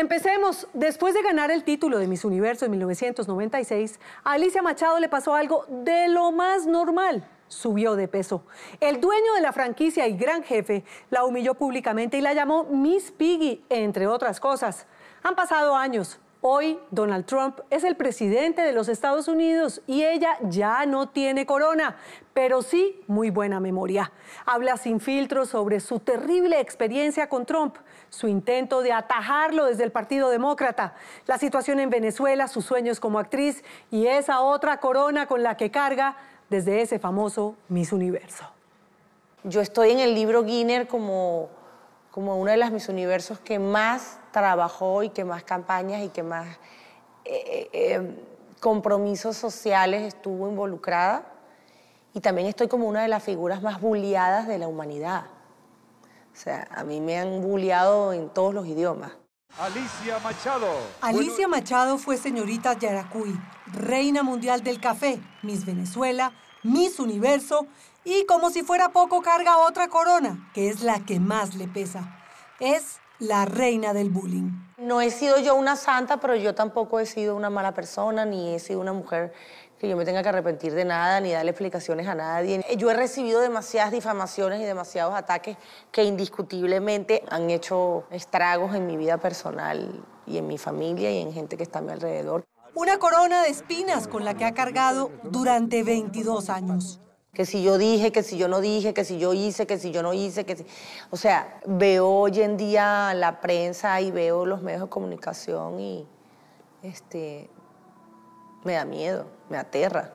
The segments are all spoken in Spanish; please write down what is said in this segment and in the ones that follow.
Empecemos. Después de ganar el título de Miss Universo en 1996, Alicia Machado le pasó algo de lo más normal. Subió de peso. El dueño de la franquicia y gran jefe la humilló públicamente y la llamó Miss Piggy, entre otras cosas. Han pasado años, Hoy Donald Trump es el presidente de los Estados Unidos y ella ya no tiene corona, pero sí muy buena memoria. Habla sin filtro sobre su terrible experiencia con Trump, su intento de atajarlo desde el Partido Demócrata, la situación en Venezuela, sus sueños como actriz y esa otra corona con la que carga desde ese famoso Miss Universo. Yo estoy en el libro Guinness como como una de las mis universos que más trabajó y que más campañas y que más eh, eh, eh, compromisos sociales estuvo involucrada. Y también estoy como una de las figuras más bulliadas de la humanidad. O sea, a mí me han bulliado en todos los idiomas. Alicia Machado. Alicia Machado fue señorita Yaracuy, reina mundial del café, Miss Venezuela, Miss Universo y como si fuera poco carga otra corona, que es la que más le pesa. Es la reina del bullying. No he sido yo una santa, pero yo tampoco he sido una mala persona, ni he sido una mujer que yo me tenga que arrepentir de nada, ni darle explicaciones a nadie. Yo he recibido demasiadas difamaciones y demasiados ataques que indiscutiblemente han hecho estragos en mi vida personal y en mi familia y en gente que está a mi alrededor. Una corona de espinas con la que ha cargado durante 22 años. Que si yo dije, que si yo no dije, que si yo hice, que si yo no hice, que si... O sea, veo hoy en día la prensa y veo los medios de comunicación y este, me da miedo, me aterra.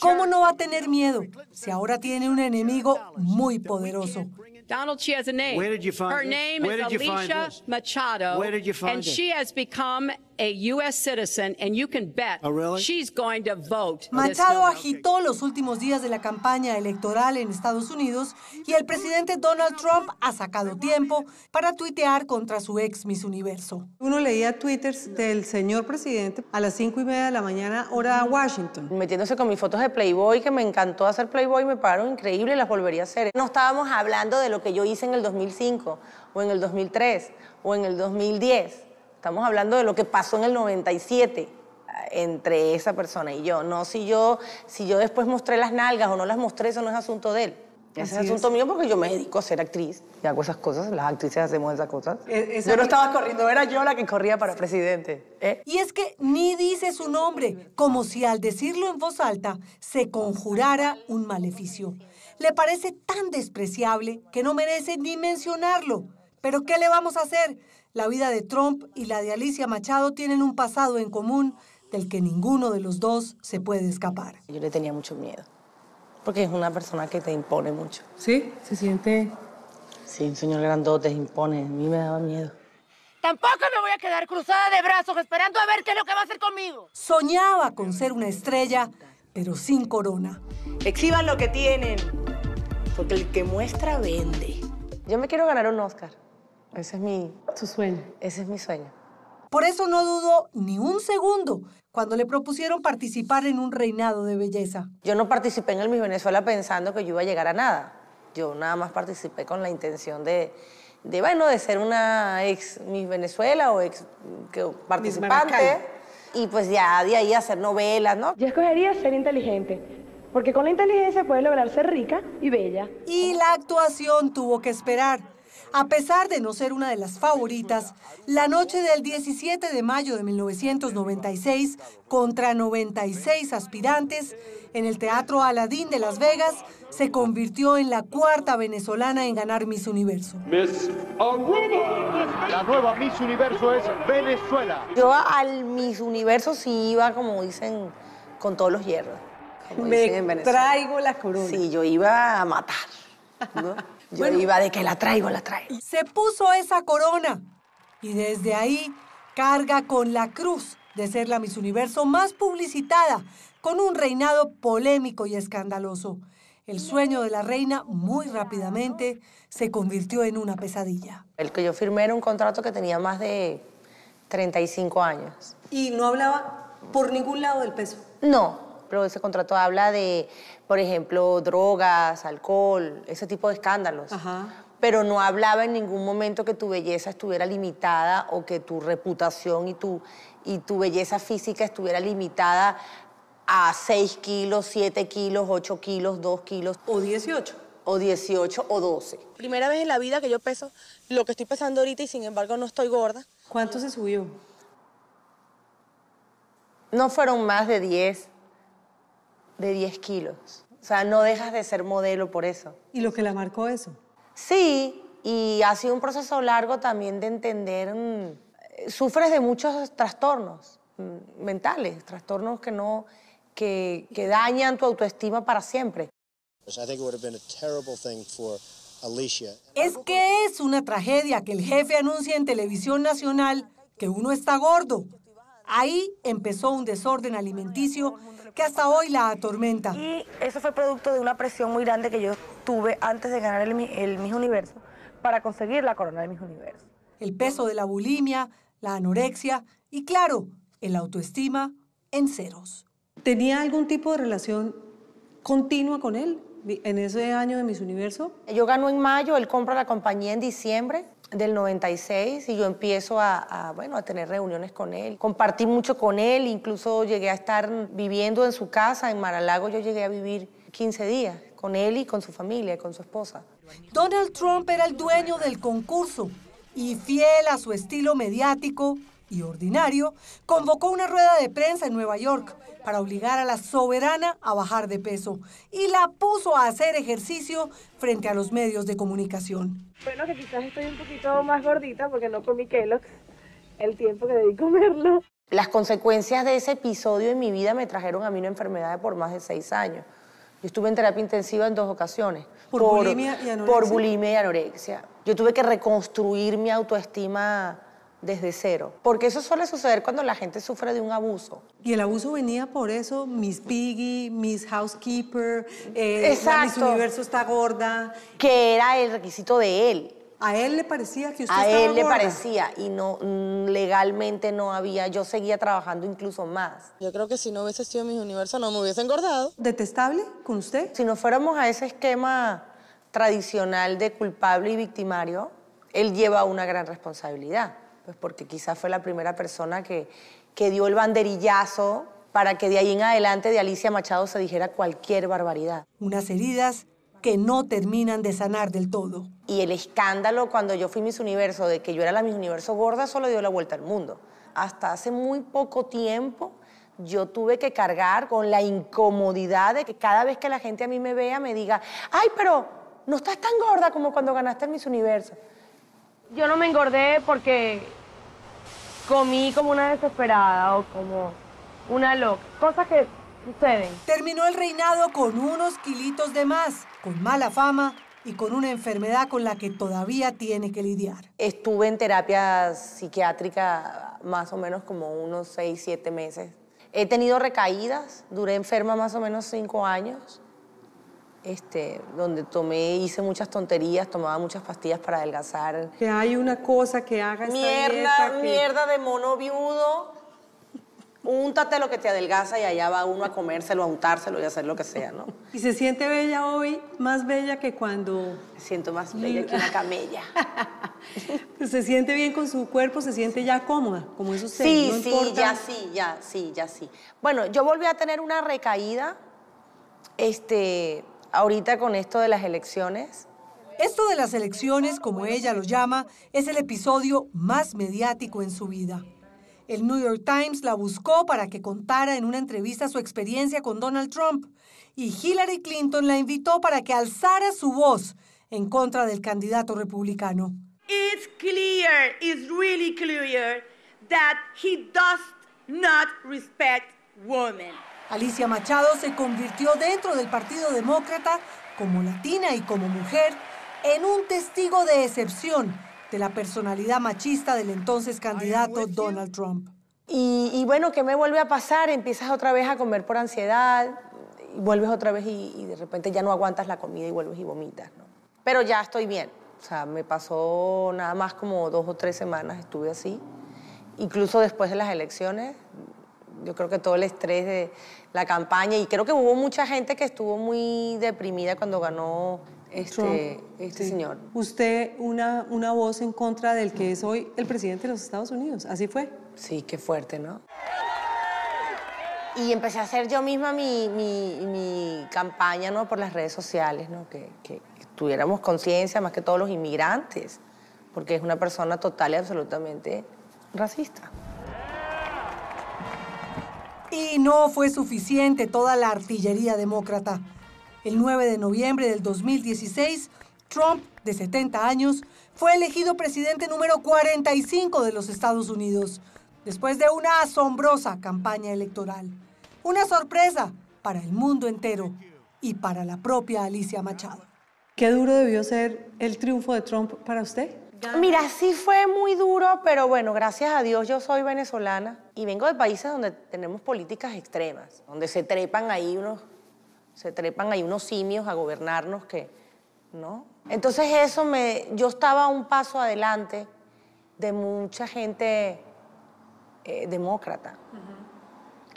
¿Cómo no va a tener miedo si ahora tiene un enemigo muy poderoso? Donald, she has a name. Where did you find Her Her name is did you find Alicia this? Machado. Where did you find And it? she has become a U.S. citizen, you can bet oh, she's going to vote. Machado agitó los últimos días de la campaña electoral en Estados Unidos y el presidente Donald Trump ha sacado tiempo para tuitear contra su ex Miss Universo. Uno leía twitters del señor presidente a las cinco y media de la mañana, hora Washington. Metiéndose con mis fotos de Playboy, que me encantó hacer Playboy, me paro increíble y las volvería a hacer. No estábamos hablando de lo que yo hice en el 2005 o en el 2003 o en el 2010. Estamos hablando de lo que pasó en el 97 eh, entre esa persona y yo. No si yo, si yo después mostré las nalgas o no las mostré, eso no es asunto de él. Ese es asunto mío porque yo me dedico a ser actriz y hago esas cosas, las actrices hacemos esas cosas. E, yo no estaba corriendo, era yo la que corría para presidente. ¿eh? Y es que ni dice su nombre, como si al decirlo en voz alta se conjurara un maleficio. Le parece tan despreciable que no merece ni mencionarlo. Pero ¿qué le vamos a hacer? La vida de Trump y la de Alicia Machado tienen un pasado en común del que ninguno de los dos se puede escapar. Yo le tenía mucho miedo, porque es una persona que te impone mucho. ¿Sí? ¿Se siente...? Sí, un señor grandote impone. A mí me daba miedo. Tampoco me voy a quedar cruzada de brazos esperando a ver qué es lo que va a hacer conmigo. Soñaba con ser una estrella, pero sin corona. Exhiban lo que tienen, porque el que muestra vende. Yo me quiero ganar un Oscar. Ese es mi... ¿Su sueño. Ese es mi sueño. Por eso no dudó ni un segundo cuando le propusieron participar en un reinado de belleza. Yo no participé en el Miss Venezuela pensando que yo iba a llegar a nada. Yo nada más participé con la intención de, bueno, de ser una ex Miss Venezuela o ex participante. Y pues ya de ahí hacer novelas, ¿no? Yo escogería ser inteligente, porque con la inteligencia puede lograr ser rica y bella. Y la actuación tuvo que esperar a pesar de no ser una de las favoritas, la noche del 17 de mayo de 1996, contra 96 aspirantes, en el Teatro Aladín de Las Vegas, se convirtió en la cuarta venezolana en ganar Miss Universo. Miss la nueva Miss Universo es Venezuela. Yo al Miss Universo sí iba, como dicen, con todos los hierros. Me traigo la corona. Sí, yo iba a matar. Yo iba de que la traigo, la traigo. Se puso esa corona y desde ahí carga con la cruz de ser la Miss Universo más publicitada, con un reinado polémico y escandaloso. El sueño de la reina muy rápidamente se convirtió en una pesadilla. El que yo firmé era un contrato que tenía más de 35 años. ¿Y no hablaba por ningún lado del peso? No, ese contrato habla de, por ejemplo, drogas, alcohol, ese tipo de escándalos. Pero no hablaba en ningún momento que tu belleza estuviera limitada o que tu reputación y tu, y tu belleza física estuviera limitada a 6 kilos, 7 kilos, 8 kilos, 2 kilos. O 18. O 18 o 12. Primera vez en la vida que yo peso lo que estoy pesando ahorita y sin embargo no estoy gorda. ¿Cuánto se subió? No fueron más de 10 de 10 kilos. O sea, no dejas de ser modelo por eso. ¿Y lo que la marcó eso? Sí, y ha sido un proceso largo también de entender... Mm, eh, sufres de muchos trastornos mm, mentales, trastornos que no... Que, que dañan tu autoestima para siempre. Es que es una tragedia que el jefe anuncie en televisión nacional que uno está gordo Ahí empezó un desorden alimenticio que hasta hoy la atormenta. Y eso fue producto de una presión muy grande que yo tuve antes de ganar el, el Miss Universo para conseguir la corona de Miss Universo. El peso de la bulimia, la anorexia y claro, el autoestima en ceros. Tenía algún tipo de relación continua con él en ese año de Miss Universo? Yo gano en mayo, él compra la compañía en diciembre del 96 y yo empiezo a, bueno, a tener reuniones con él. Compartí mucho con él, incluso llegué a estar viviendo en su casa, en Maralago yo llegué a vivir 15 días con él y con su familia, y con su esposa. Donald Trump era el dueño del concurso y fiel a su estilo mediático, y ordinario, convocó una rueda de prensa en Nueva York para obligar a la soberana a bajar de peso y la puso a hacer ejercicio frente a los medios de comunicación. Bueno, que quizás estoy un poquito más gordita porque no comí Kellogg el tiempo que debí comerlo. Las consecuencias de ese episodio en mi vida me trajeron a mí una enfermedad de por más de seis años. Yo estuve en terapia intensiva en dos ocasiones. Por, por bulimia y anorexia. Por bulimia y anorexia. Yo tuve que reconstruir mi autoestima desde cero. Porque eso suele suceder cuando la gente sufre de un abuso. Y el abuso venía por eso, Miss Piggy, Miss Housekeeper, eh, Miss Universo está gorda. Que era el requisito de él. A él le parecía que usted A él le parecía y no mm, legalmente no había, yo seguía trabajando incluso más. Yo creo que si no hubiese sido Miss Universo no me hubiese engordado. ¿Detestable con usted? Si no fuéramos a ese esquema tradicional de culpable y victimario, él lleva una gran responsabilidad pues porque quizás fue la primera persona que, que dio el banderillazo para que de ahí en adelante de Alicia Machado se dijera cualquier barbaridad. Unas heridas que no terminan de sanar del todo. Y el escándalo cuando yo fui Miss Universo de que yo era la Miss Universo gorda solo dio la vuelta al mundo. Hasta hace muy poco tiempo yo tuve que cargar con la incomodidad de que cada vez que la gente a mí me vea me diga, ay, pero no estás tan gorda como cuando ganaste Miss Universo. Yo no me engordé porque comí como una desesperada o como una loca. Cosas que suceden. Terminó el reinado con unos kilitos de más, con mala fama y con una enfermedad con la que todavía tiene que lidiar. Estuve en terapia psiquiátrica más o menos como unos 6, siete meses. He tenido recaídas, duré enferma más o menos cinco años este, donde tomé, hice muchas tonterías, tomaba muchas pastillas para adelgazar. Que hay una cosa que haga esta Mierda, mierda de mono viudo. Úntate lo que te adelgaza y allá va uno a comérselo, a untárselo y a hacer lo que sea, ¿no? Y se siente bella hoy, más bella que cuando... siento más bella que una camella. Pues se siente bien con su cuerpo, se siente ya cómoda, como eso se Sí, sí, ya sí, ya sí, ya sí. Bueno, yo volví a tener una recaída, este, ahorita con esto de las elecciones? Esto de las elecciones, como ella lo llama, es el episodio más mediático en su vida. El New York Times la buscó para que contara en una entrevista su experiencia con Donald Trump y Hillary Clinton la invitó para que alzara su voz en contra del candidato republicano. It's clear, really clear that he does not respect women. Alicia Machado se convirtió dentro del Partido Demócrata, como latina y como mujer, en un testigo de excepción de la personalidad machista del entonces candidato Donald Trump. Y, bueno, ¿qué me vuelve a pasar? Empiezas otra vez a comer por ansiedad, y vuelves otra vez y, de repente ya no aguantas la comida y vuelves y vomitas. ¿no? Pero ya estoy bien. O sea, me pasó nada más como dos o tres semanas, estuve así. Incluso después de las elecciones, yo creo que todo el estrés de la campaña y creo que hubo mucha gente que estuvo muy deprimida cuando ganó este, este señor. Usted una, voz en contra del que es hoy el presidente de los Estados Unidos, ¿así fue? Sí, qué fuerte, ¿no? Y empecé a hacer yo misma mi, campaña ¿no? por las redes sociales, que, que tuviéramos conciencia, más que todos los inmigrantes, porque es una persona total y absolutamente racista. Y no fue suficiente toda la artillería demócrata. El 9 de noviembre del 2016, Trump, de 70 años, fue elegido presidente número 45 de los Estados Unidos, después de una asombrosa campaña electoral. Una sorpresa para el mundo entero y para la propia Alicia Machado. ¿Qué duro debió ser el triunfo de Trump para usted? Mira, sí fue muy duro, pero bueno, gracias a Dios yo soy venezolana y vengo de países donde tenemos políticas extremas, donde se trepan ahí unos, se trepan ahí unos simios a gobernarnos que, ¿no? Entonces eso me, yo estaba un paso adelante de mucha gente eh, demócrata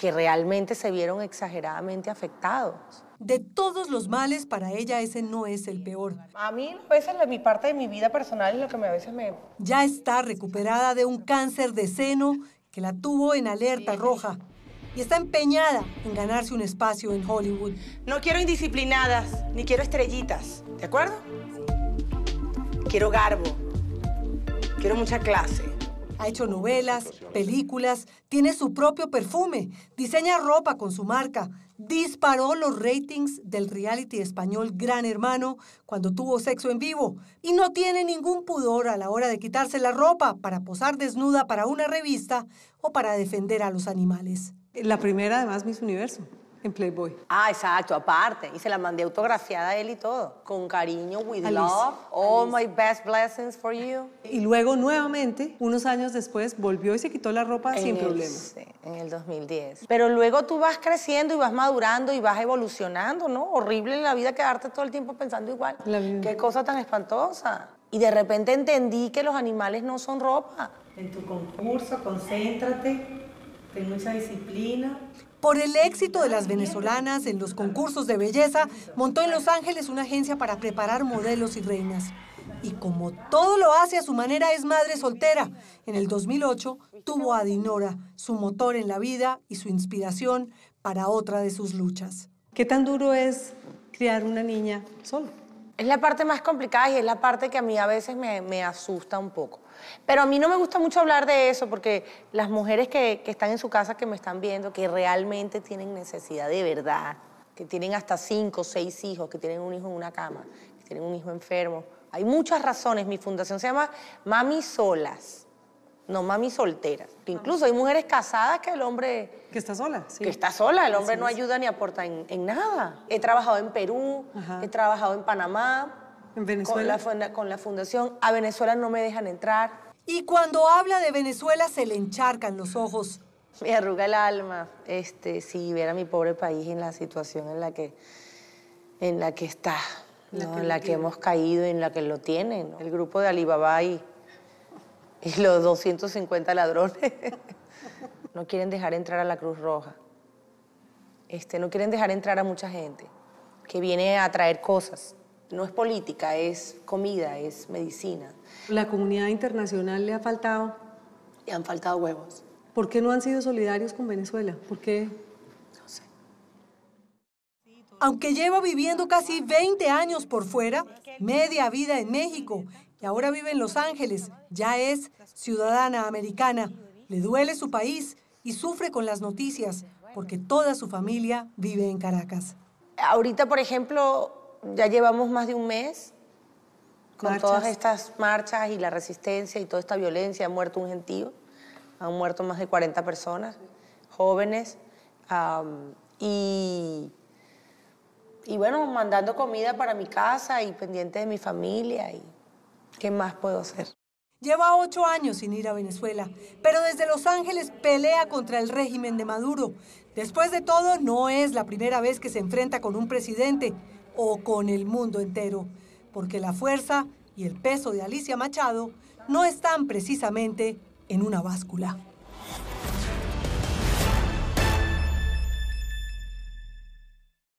que realmente se vieron exageradamente afectados. De todos los males, para ella ese no es el peor. A mí, a veces, mi parte de mi vida personal es lo que a veces me... Ya está recuperada de un cáncer de seno que la tuvo en alerta roja y está empeñada en ganarse un espacio en Hollywood. No quiero indisciplinadas, ni quiero estrellitas, ¿de acuerdo? Quiero garbo, quiero mucha clase. Ha hecho novelas, películas, tiene su propio perfume, diseña ropa con su marca, disparó los ratings del reality español Gran Hermano cuando tuvo sexo en vivo y no tiene ningún pudor a la hora de quitarse la ropa para posar desnuda para una revista o para defender a los animales. La primera, además, Miss Universo. En Playboy. Ah, exacto, aparte. Y se la mandé autografiada a él y todo. Con cariño, with love. All my best blessings for you. Y luego, nuevamente, unos años después, volvió y se quitó la ropa en sin el, Sí, en el 2010. Pero luego tú vas creciendo y vas madurando y vas evolucionando, ¿no? Horrible en la vida quedarte todo el tiempo pensando igual. Qué cosa tan espantosa. Y de repente entendí que los animales no son ropa. En tu concurso, concéntrate, ten mucha disciplina. Por el éxito de las venezolanas en los concursos de belleza, montó en Los Ángeles una agencia para preparar modelos y reinas. Y como todo lo hace a su manera, es madre soltera. En el 2008 tuvo a Dinora, su motor en la vida y su inspiración para otra de sus luchas. ¿Qué tan duro es criar una niña sola? Es la parte más complicada y es la parte que a mí a veces me, me asusta un poco. Pero a mí no me gusta mucho hablar de eso porque las mujeres que, están en su casa, que me están viendo, que realmente tienen necesidad de verdad, que tienen hasta cinco, o seis hijos, que tienen un hijo en una cama, que tienen un hijo enfermo. Hay muchas razones. Mi fundación se llama Mami Solas, no Mami Soltera. Que incluso hay mujeres casadas que el hombre... Que está sola, sí. Que está sola, el hombre no ayuda ni aporta en, nada. He trabajado en Perú, he trabajado en Panamá, con la, fundación. A Venezuela no me dejan entrar. Y cuando habla de Venezuela se le encharcan los ojos. Me arruga el alma, este, si viera mi pobre país en la situación en la que, en la que está, en la que hemos caído, en la que lo tienen. El grupo de Alibaba y, y los 250 ladrones no quieren dejar entrar a la Cruz Roja. Este, no quieren dejar entrar a mucha gente que viene a traer cosas no es política, es comida, es medicina. ¿La comunidad internacional le ha faltado? Le han faltado huevos. ¿Por qué no han sido solidarios con Venezuela? ¿Por qué? No sé. Aunque lleva viviendo casi 20 años por fuera, media vida en México y ahora vive en Los Ángeles, ya es ciudadana americana. Le duele su país y sufre con las noticias porque toda su familia vive en Caracas. Ahorita, por ejemplo, ya llevamos más de un mes con todas estas marchas y la resistencia y toda esta violencia. Ha muerto un gentío, han muerto más de 40 personas, jóvenes. y, y bueno, mandando comida para mi casa y pendiente de mi familia. y ¿Qué más puedo hacer? Lleva ocho años sin ir a Venezuela, pero desde Los Ángeles pelea contra el régimen de Maduro. Después de todo, no es la primera vez que se enfrenta con un presidente o con el mundo entero, porque la fuerza y el peso de Alicia Machado no están precisamente en una báscula.